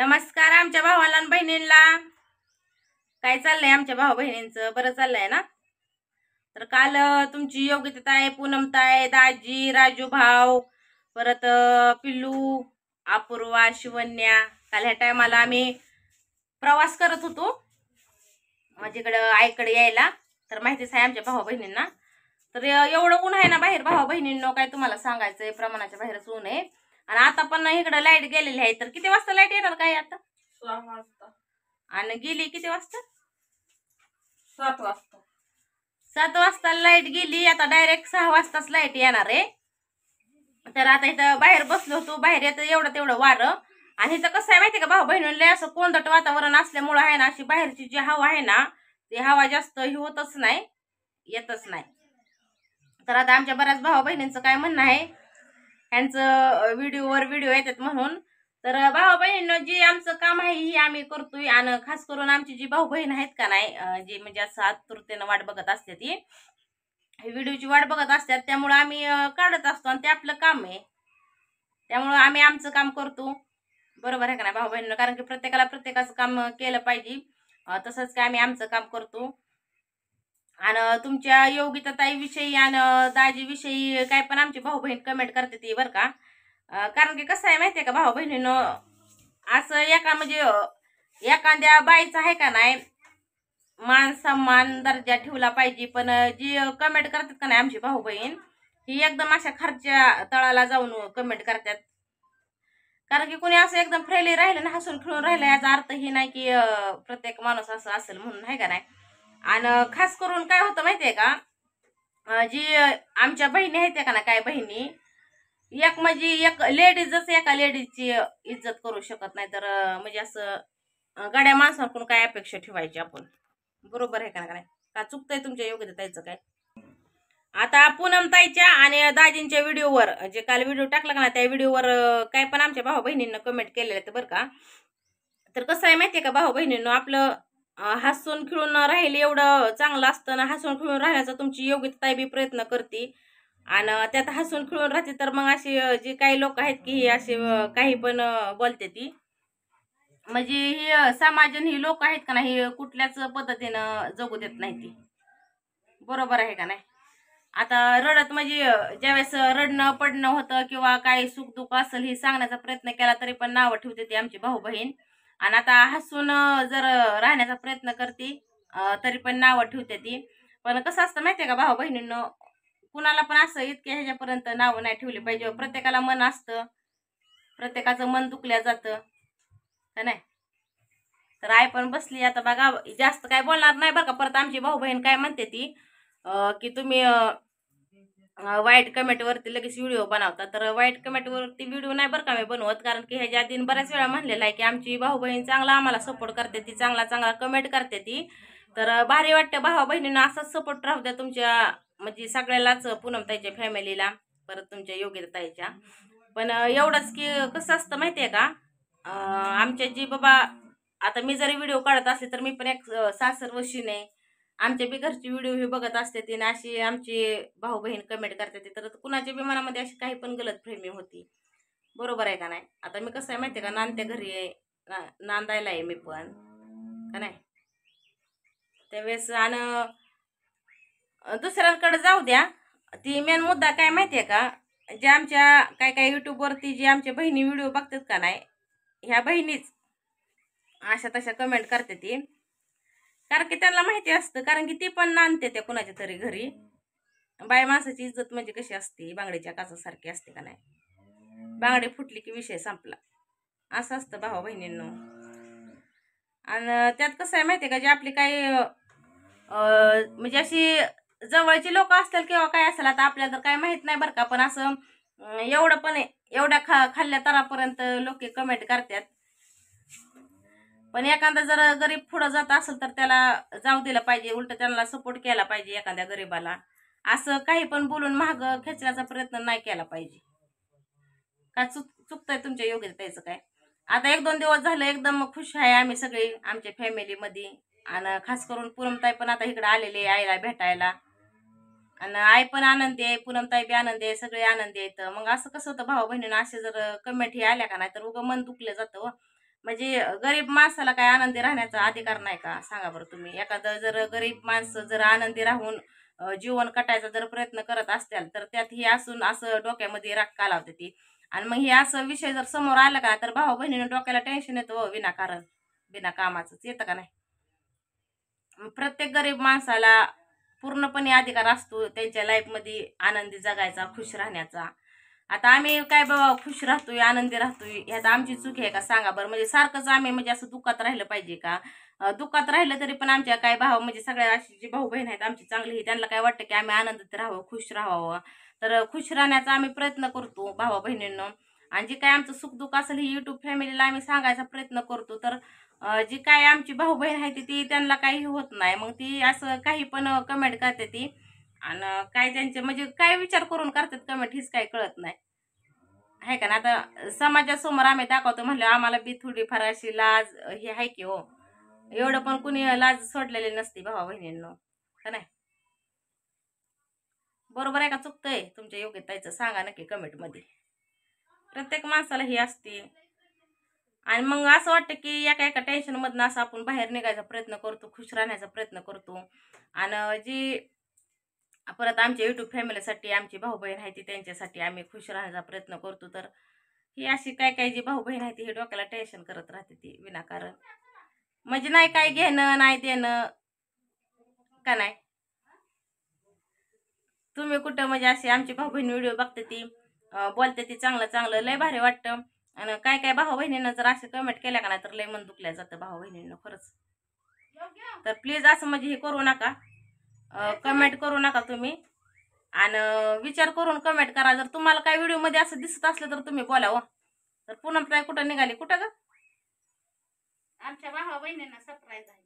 नमस्कार आमच्या भावाला बहिणींना काय चाललंय आमच्या भाऊ बहिणींचं बरं चाललंय ना तर काल तुमची योग्यताय पूनमताय दाजी राजू भाऊ परत पिल्लू अपूर्वा शिवन्या काल ह्या टायमाला आम्ही प्रवास करत होतो माझ्याकडं आईकडे यायला तर माहितीच आहे आमच्या भाऊ बहिणींना तर एवढं ऊन आहे ना बाहेर भाऊ बहिणींनो काय तुम्हाला सांगायचं आहे प्रमाणाच्या बाहेरच ऊन आहे आणि आता पण इकडं लाईट गेलेली आहे तर किती वाजता लाईट येणार काय आता सहा वाजता आणि गेली किती वाजता सात वाजता सात वाजता लाईट गेली आता डायरेक्ट सहा वाजताच लाईट येणार आहे तर आता इथं बाहेर बसलो होतो बाहेर येतं एवढं तेवढं वारं आणि इथं कसं आहे माहिती का भाऊ बहिणींले असं कोंदट वातावरण असल्यामुळं आहे ना अशी बाहेरची जी हवा आहे ना ती हवा जास्त ही होतच नाही येतच नाही तर आता आमच्या बऱ्याच भाऊ बहिणींचं काय म्हणणं आहे ह्यांचं व्हिडिओवर व्हिडिओ येतात म्हणून तर भाऊ बहिणीनं जे आमचं काम आहे ही आम्ही करतोय आणि खास करून आमची जी भाऊ बहीण आहेत का नाही जी म्हणजे असं आतुरतेनं वाट बघत असते ती व्हिडिओची वाट बघत असतात त्यामुळं आम्ही काढत असतो आणि ते आपलं काम आहे त्यामुळं आम्ही आमचं काम करतो बरोबर आहे का नाही भाऊ बहिणीनं कारण की प्रत्येकाला प्रत्येकाचं काम केलं पाहिजे तसंच काय आम्ही आमचं काम करतो आणि तुमच्या योगिता ताईविषयी आणि दाजीविषयी काय पण आमची भाऊ बहीण कमेंट करते ती बरं का कारण की कसं आहे माहिती आहे का भाऊ बहिणीनं असं एका म्हणजे एखाद्या बाईचा आहे का नाही मान सन्मान दर्जा ठेवला पाहिजे पण जी कमेंट करतात का नाही आमची भाऊ बहीण ही एकदम अशा खर्च्या तळाला जाऊन कमेंट करतात कारण की कुणी असं एकदम फ्रेली राहिलं ना हसून खेळून राहिलं याचा अर्थ ही नाही की प्रत्येक माणूस असं असेल म्हणून आहे का नाही आणि खास करून काय होतं माहितीये का जी आमच्या बहिणी आहेत का ना काय बहिणी एक म्हणजे एक लेडीजच एका लेडीजची इज्जत करू शकत नाही तर म्हणजे असं गाड्या माणसाकडून काय अपेक्षा ठेवायची आपण बरोबर आहे का नाही का चुकतंय तुमच्या योग्य ताईचं काय आता पूनम ताईच्या आणि दाजींच्या व्हिडिओवर जे काल व्हिडिओ टाकला का ना त्या व्हिडिओवर काय पण आमच्या भाऊ बहिणींना कमेंट केलेलं आहे बरं का तर कसं आहे माहितीये का भाऊ बहिणींना आपलं हसून खिळून राहिले एवढं चांगलं असतं ना हसून खिळून राहण्याचा तुमची योग्यता बी प्रयत्न करते आणि त्यात हसून खिळून राहते तर मग असे जे काही लोक आहेत की हे असे काही पण बोलते ती म्हणजे हे समाजन ही लोक आहेत का नाही कुठल्याच पद्धतीनं जगू देत नाही ती बरोबर आहे का नाही आता रडत म्हणजे ज्यावेळेस रडणं पडणं होतं किंवा काही सुख दुःख असेल हे सांगण्याचा प्रयत्न केला तरी पण नावं ठेवते ती आमची भाऊ बहीण आणि आता हसून जर राहण्याचा प्रयत्न करते तरी पण नावं ठेवते ती पण कसं असतं माहिती आहे का भाऊ बहिणींनो कुणाला पण असं इतक्या ह्याच्यापर्यंत नावं नाही ठेवली पाहिजे हो. प्रत्येकाला मन असतं प्रत्येकाचं मन दुखल्या जातं का नाही तर आई पण बसली आता बघा जास्त काय बोलणार नाही बघा परत आमची भाऊ बहीण काय म्हणते ती की तुम्ही वाईट कमेंटवरती लगेच व्हिडिओ बनवतात तर वाईट कमेंटवरती व्हिडिओ नाही बरं का मी बनवत कारण की ह्याच्या आधी बऱ्याच वेळा म्हणलेलं आहे की आमची भाऊ बहीण चांगला आम्हाला सपोर्ट करते ती चांगला चांगला कमेंट करते ती तर भारी वाटतं भावा बहिणींना असाच सपोर्ट राहू द्या तुमच्या म्हणजे सगळ्यालाच पूनम ताईच्या फॅमिलीला परत तुमच्या ताईच्या पण एवढंच की कसं असतं माहिती आहे का आमच्या जी बाबा आता मी जरी व्हिडिओ काढत असले तर मी पण एक सासर वशीने आमच्या बी घरची व्हिडिओ हे बघत असते ती ना अशी आमची भाऊ बहीण कमेंट करते तर कुणाच्या बी मनामध्ये अशी काही पण गलत फ्रेमी होती बरोबर आहे का नाही आता मी कसं आहे माहिती आहे का नांदत्या घरी आहे नांदायला आहे मी पण का नाही त्यावेळेस आणि दुसऱ्यांकडे जाऊ द्या ती मेन मुद्दा काय माहिती आहे का जे आमच्या काय काय यूट्यूबवरती जे आमच्या बहिणी व्हिडिओ बघतात का नाही ह्या बहिणीच अशा तशा कमेंट करते ती कारण की त्यांना माहिती असतं कारण की ते पण नांदते त्या कुणाच्या तरी घरी बाय माणसाची इज्जत म्हणजे कशी असते बांगड्याच्या काचासारखी असते का नाही बांगडे फुटली की विषय संपला असं असतं भावा बहिणींनो आणि त्यात कसं आहे माहिती आहे का जे आपली काही म्हणजे अशी जवळची लोक असतील किंवा काय असेल आता आपल्याला तर काय माहीत नाही बरं का पण असं एवढं पण एवढ्या खा खाल्ल्या तरापर्यंत लोक कमेंट करतात पण एखादा जर गरीब पुढं जात असेल तर त्याला जाऊ दिला पाहिजे उलट त्यांना सपोर्ट केला पाहिजे एखाद्या गरीबाला असं काही पण बोलून महाग खेचण्याचा प्रयत्न नाही केला पाहिजे का चुक चुकतंय तुमच्या त्याचं काय आता एक दोन दिवस झालं एकदम खुश आहे आम्ही सगळी आमच्या फॅमिलीमध्ये आणि खास करून पूनमताई पण आता इकडे आलेले आईला भेटायला आणि आई पण आनंदी आहे पूनमताई बी आनंदी आहे सगळे आनंदी आहेत मग असं कसं होतं भाऊ बहिणीनं असे जर कमेंट हे आल्या का नाही तर उगं मन दुखलं जातं हो. म्हणजे गरीब माणसाला काय आनंदी राहण्याचा अधिकार नाही का सांगा बरं तुम्ही एखादं जर गरीब माणसं जर आनंदी राहून जीवन कटायचा जर प्रयत्न करत असतील तर त्यात ही असून असं डोक्यामध्ये राग का लावते ती आणि मग हे असं विषय जर समोर आला का तर भाऊ बहिणीनं डोक्याला टेन्शन येतो हो, विनाकारण बिना कामाचंच येतं का नाही प्रत्येक गरीब माणसाला पूर्णपणे अधिकार असतो त्यांच्या लाईफमध्ये आनंदी जगायचा खुश राहण्याचा आता आम्ही काय बाबा खुश राहतोय आनंदी राहतोय ह्यात आमची चूक आहे का सांगा बरं म्हणजे सारखंच आम्ही म्हणजे असं दुःखात राहिलं पाहिजे का दुःखात राहिलं तरी पण आमच्या काय भाव म्हणजे सगळ्या अशी जी भाऊ बहीण आहेत आमची चांगली ही त्यांना काय वाटतं की आम्ही आनंदात राहावं खुश राहावं तर खुश राहण्याचा आम्ही प्रयत्न करतो भावा बहिणींना आणि जे काय आमचं दुःख असेल ही युट्यूब फॅमिलीला आम्ही सांगायचा प्रयत्न करतो तर जी काय आमची भाऊ बहीण आहे ती त्यांना काही होत नाही मग ती असं काही पण कमेंट करते ती आणि काय त्यांचे म्हणजे काय विचार करून करतात कमेंट हीच काय कळत नाही आहे का ना आता समाजासमोर आम्ही दाखवतो म्हणलं आम्हाला बी फार अशी लाज हे आहे की हो एवढं पण कुणी लाज सोडलेली नसती भावा बहिणींनो का नाही बरोबर आहे का चुकतंय तुमच्या ताईचं सांगा नक्की कमेंटमध्ये प्रत्येक माणसाला ही असते आणि मग असं वाटतं की एका एका टेन्शनमधनं असं आपण बाहेर निघायचा प्रयत्न करतो खुश राहण्याचा प्रयत्न करतो आणि जी परत आमच्या यूट्यूब फॅमिलीसाठी आमची भाऊ बहीण आहे ती त्यांच्यासाठी आम्ही खुश राहण्याचा प्रयत्न करतो तर ही अशी काय काय जी भाऊ बहीण आहे ती हे डोक्याला टेन्शन करत राहते ती विनाकारण म्हणजे नाही काय घेणं नाही देणं का नाही तुम्ही कुठं म्हणजे अशी आमची भाऊ बहिणी व्हिडिओ बघते ती बोलते ती चांगलं चांगलं लय भारी वाटतं आणि काय काय भाऊ बहिणींना जर असे कमेंट केल्या का नाही तर लय मन दुखल्या जातं भाऊ बहिणींना खरंच तर प्लीज असं म्हणजे हे करू नका कमेंट करू नका तुम्ही आणि विचार करून कमेंट करा जर तुम्हाला काय व्हिडिओमध्ये असं दिसत असलं तर तुम्ही बोलावं हो. तर पुन्हा प्राय कुठं निघाली कुठं ग आमच्या भावा बहिणींना सरप्राईज आहे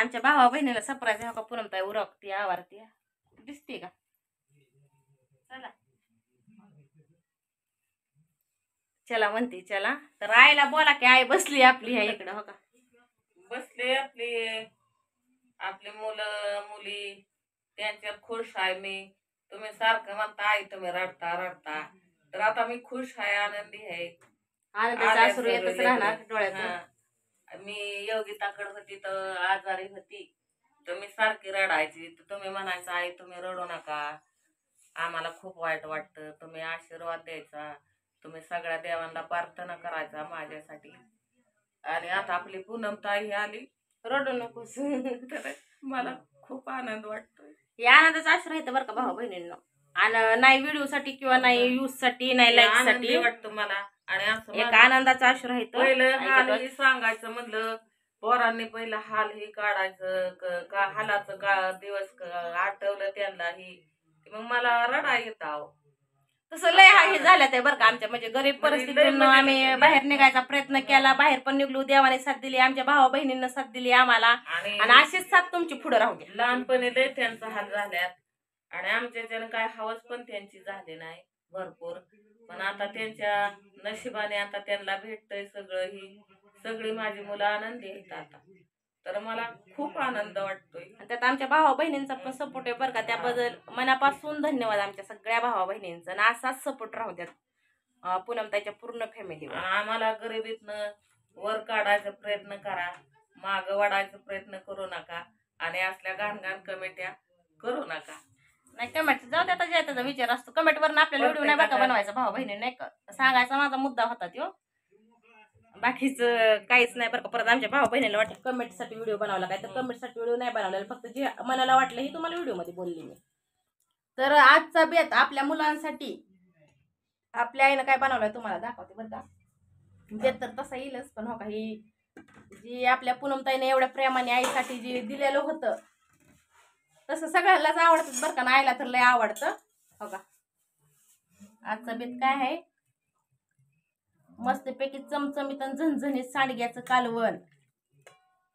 आमच्या भावा बहिणीला सरप्राईज आहे हो का पुनम उरकती आवारती दिसते का चला चला म्हणते चला तर आईला बोला की आई बसली आपली ह्या इकडं हो का बसली आपली आपले मुलं मुली त्यांच्यात खुश आहे मी तुम्ही सारखं म्हणता आई तुम्ही रडता रडता तर आता मी खुश आहे आनंदी आहे मी योगिताकडे होती तर आजारी होती तर मी सारखी रडायची तर तुम्ही म्हणायचं आई तुम्ही रडू नका आम्हाला खूप वाईट वाटतं तुम्ही आशीर्वाद द्यायचा तुम्ही सगळ्या देवांना प्रार्थना करायचा माझ्यासाठी आणि आता आपली पूनम ताई आली रडू नकोस तर मला खूप आनंद वाटतोय या आनंदाचा आश्रय येतं बरं का भाऊ बहिणींना आणि नाही व्हिडिओ साठी किंवा हो नाही यूज साठी नाही लाईक साठी वाटतो मला आणि असं एक आनंदाचा आश्रय पहिलं हे सांगायचं म्हणलं पोरांनी पहिलं हाल हे काढायचं का हालाचं का दिवस आठवलं त्यांना हे मग मला रडा येत तसं लय हा हे झाल्यात बर बरं का आमच्या म्हणजे गरीब परिस्थितीतून म्हणजे आम्ही म्हणजे बाहेर निघायचा प्रयत्न केला बाहेर पण निघलो देवाने साथ दिली आमच्या भावा बहिणींना साथ दिली आम्हाला आणि- अशीच साथ तुमची पुढे राहू लहानपणी लय त्यांचा हाल झाल्यात आणि आमच्या काय हवस पण त्यांची झाली नाही भरपूर पण आता त्यांच्या नशिबाने आता त्यांना भेटतंय सगळं ही सगळी माझी मुलं आनंदी आहेत आता तर मला खूप आनंद वाटतोय त्यात आमच्या भावा बहिणींचा पण सपोर्ट आहे बरं का त्याबद्दल मनापासून धन्यवाद आमच्या सगळ्या भावा बहिणींचा आणि असाच सपोर्ट राहू द्यात पूनम त्याच्या पूर्ण फॅमिली आम्हाला गरिबीतनं वर काढायचा प्रयत्न करा माग वाढायचा प्रयत्न करू नका आणि असल्या घाणघाण कमेट्या करू नका नाही कमेंट जाऊ द्या त्याचा विचार असतो कमेंटवर आपल्याला व्हिडिओ नाही बघा बनवायचा भाऊ बहिणी नाही का सांगायचा माझा मुद्दा होता तो बाकीच काहीच नाही बरं का परत आमच्या भाऊ बहिणीला वाटलं कमेंटसाठी व्हिडिओ बनवला काय तर कमेंटसाठी व्हिडिओ नाही बनवलेला फक्त जे मनाला वाटलं हे तुम्हाला व्हिडिओमध्ये बोलली मी तर आजचा बेत आपल्या मुलांसाठी आपल्या आईनं काय बनवलंय तुम्हाला दाखवते बरं का बेत तर तसा येईलच पण हो का ही जी आपल्या पूनमताईने एवढ्या प्रेमाने आईसाठी जे दिलेलं होतं तसं सगळ्यालाच आवडतं बरं का ना आईला तर लय आवडतं हो का आजचा बेत काय आहे मस्तपैकी चमचमीत झणझणीत सांडग्याचं कालवण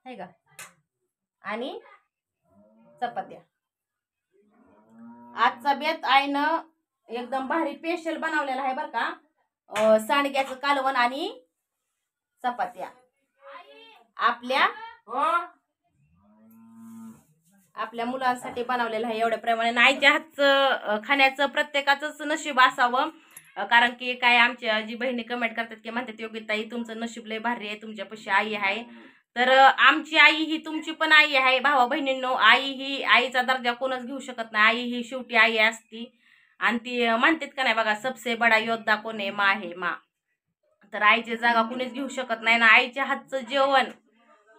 है का आणि चपात्या आजचा बेत आईनं एकदम भारी स्पेशल बनवलेला आहे बरं का सांडग्याचं कालवण आणि चपात्या आपल्या आपल्या मुलांसाठी बनवलेलं आहे एवढ्या प्रमाणे नाही त्याच खाण्याचं प्रत्येकाचंच नशीब असावं कारण की काय आमच्या जी बहिणी कमेंट करतात की म्हणतात योगिताई तुमचं नशीब लय भारी आहे तुमच्यापाशी आई आहे तर आमची आई ही तुमची पण आई आहे भावा बहिणींनो आई ही आईचा दर्जा कोणच घेऊ शकत नाही आई ही शेवटी आई असती आणि ती म्हणतात का नाही बघा सबसे बडा योद्धा कोण आहे मा आहे मा तर आईची जागा कोणीच घेऊ शकत नाही ना आईच्या हातचं जेवण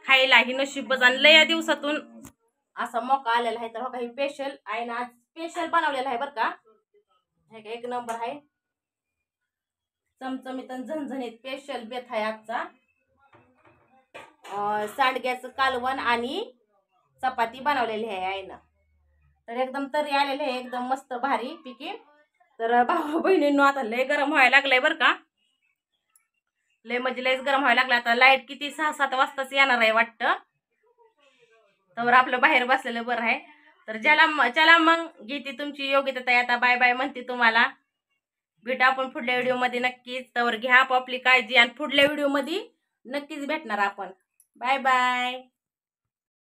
खायला ही नशीबच आणलं या दिवसातून असा मोका आलेला आहे तर बघा हो ही स्पेशल आईना आज स्पेशल बनवलेला आहे बरं का एक नंबर आहे चमचमीत झणझणीत स्पेशल बेथ आहे आजचा सांडग्याचं कालवण आणि चपाती बनवलेली आहे आईनं तर एकदम तरी आलेले आहे एकदम मस्त भारी पिकी तर भाऊ बहिणींनो आता लय गरम व्हायला लागलंय बरं का लय म्हणजे लय गरम व्हायला लागला आता लाईट किती सहा सात वाजताच येणार आहे वाटतं तर आपलं बाहेर बसलेलं बरं आहे तर ज्याला ज्याला मग घेते तुमची योग्यता आता बाय बाय म्हणते तुम्हाला भेटा आपण पुढल्या व्हिडिओमध्ये नक्कीच तर घ्या आपली काळजी आणि पुढल्या व्हिडिओमध्ये नक्कीच भेटणार आपण बाय बाय